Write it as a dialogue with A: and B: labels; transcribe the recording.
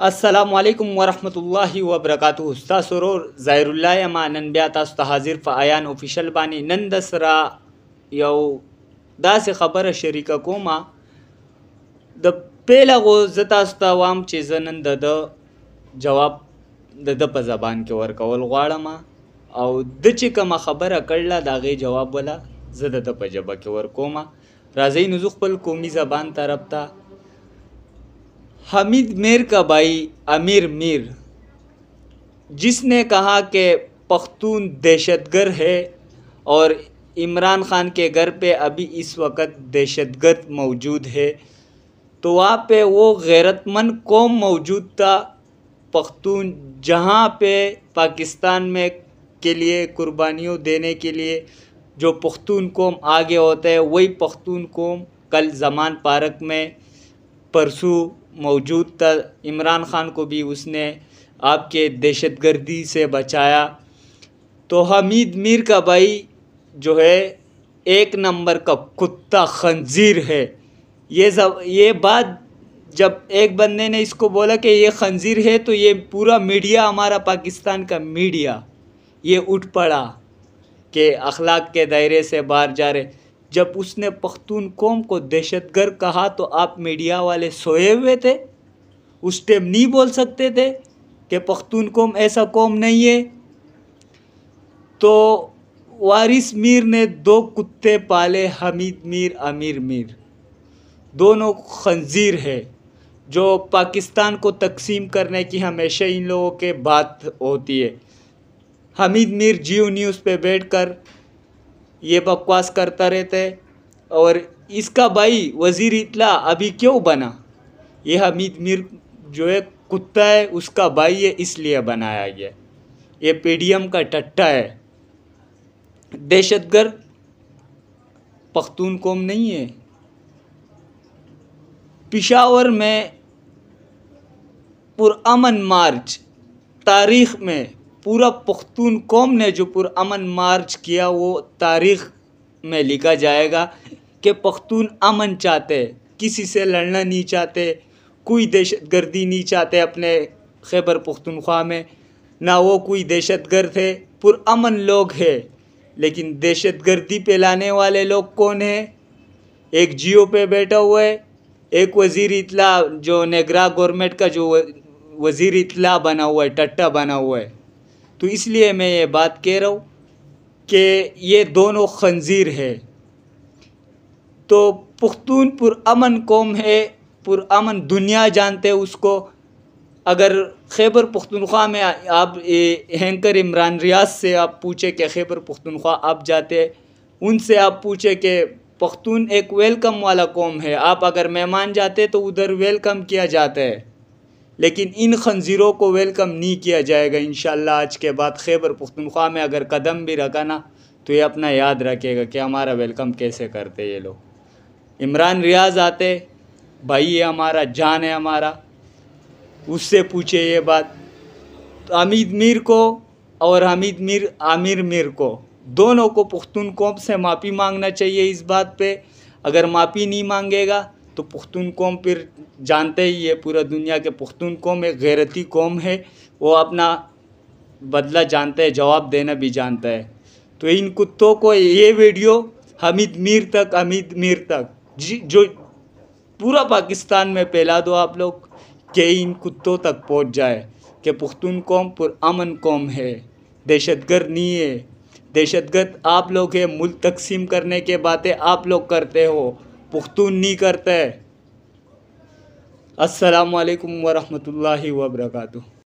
A: السلام علیکم ورحمۃ اللہ وبرکاتہ تاسو ورور ظاهر الله یم نن بیا تاسو ته حاضر په عیان افیشل باندې نن د سره یو داسې خبره شریکه کومه د پیله غو زه تاسو ته وام چې زه نن د ده جواب د ده په زبان کې ورکول غواړم او د چې کومه خبره کړله د هغې جواب وله زه د ده په ژبه کې ورکوم راځئ نو زه خپل قومي زبان طرف ته हमिद मेर का भाई अमीर मीर जिसने कहा कि पख्तून दहशतगर है और इमरान ख़ान के घर पे अभी इस वक्त दहशतगर्द मौजूद है तो वहाँ पे वो गैरतमंद कौम मौजूद था पख्तून जहाँ पे पाकिस्तान में के लिए कुर्बानियों देने के लिए जो पख्तून कौम आगे होता है वही पख्तून कौम कल जमान पारक में परसों मौजूद था इमरान ख़ान को भी उसने आपके दहशत गर्दी से बचाया तो हमीद मीर का भाई जो है एक नंबर का कुत्ता खंजीर है ये जब ये बात जब एक बंदे ने इसको बोला कि ये खंजीर है तो ये पूरा मीडिया हमारा पाकिस्तान का मीडिया ये उठ पड़ा कि अखलाक के दायरे से बाहर जा रहे जब उसने पख्तून कौम को दहशतगर्द कहा तो आप मीडिया वाले सोए हुए थे उस टाइम नहीं बोल सकते थे कि पख्तून कौम ऐसा कौम नहीं है तो वारिस मीर ने दो कुत्ते पाले हमीद मीर अमीर मीर दोनों खंजीर है जो पाकिस्तान को तकसीम करने की हमेशा इन लोगों के बात होती है हमीद मीर जियो न्यूज़ पे बैठकर ये बकवास करता रहता है और इसका भाई वज़ीर इतला अभी क्यों बना ये हमीद मीर जो है कुत्ता है उसका भाई है इसलिए बनाया गया ये पीडीएम का टट्टा है दहशतगर्द पख्तून कौम नहीं है पिशावर में पुरान मार्च तारीख़ में पूरा पख्तून कौम ने जो पुरान मार्च किया वो तारीख़ में लिखा जाएगा कि पख्तून अमन चाहते किसी से लड़ना नहीं चाहते कोई दहशत गर्दी नहीं चाहते अपने खैबर पख्तनख्वा में ना वो कोई दहशत गर्द है पुरान लोग है लेकिन दहशत गर्दी लाने वाले लोग कौन है एक जियो पे बैठा हुआ है एक वज़ीर इतला जो नेगरा गवर्नमेंट का जो वज़ीर इतला बना हुआ है टट्टा बना हुआ है तो इसलिए मैं ये बात कह रहा हूँ कि ये दोनों खंजीर है तो पुख्तून पुरान कौम है पुरान दुनिया जानते उसको अगर खैबर पुख्तनख्वा में आप हैंकर इमरान रियाज से आप पूछे कि खैबर पुख्तनख्वा आप जाते उनसे आप पूछे कि पख्तून एक वेलकम वाला कौम है आप अगर मेहमान जाते तो उधर वेलकम किया जाता है लेकिन इन खंजीरों को वेलकम नहीं किया जाएगा इन आज के बाद खैबर पुख्तनख्वा में अगर कदम भी रखा ना तो ये अपना याद रखेगा कि हमारा वेलकम कैसे करते ये लोग इमरान रियाज आते भाई ये हमारा जान है हमारा उससे पूछे ये बात तो हमीद मीर को और हमीद मीर आमिर मीर को दोनों को पुख्तन कौम से माफ़ी मांगना चाहिए इस बात पे अगर माफ़ी नहीं मांगेगा तो पुख्तून कौम फिर जानते ही है पूरा दुनिया के पुख्तून कौम एक गैरती कौम है वो अपना बदला जानता है जवाब देना भी जानता है तो इन कुत्तों को ये वीडियो हमिद मीर तक हमिद मीर तक जी जो पूरा पाकिस्तान में फैला दो आप लोग कि इन कुत्तों तक पहुंच जाए कि पुख्तून कौम पुरान कौम है दहशतगर्द नहीं है दहशतगर्द आप लोग है मुल्क तकसीम करने के बातें आप लोग करते हो पुख्तूनी करता है असलकम वरहमल वर्का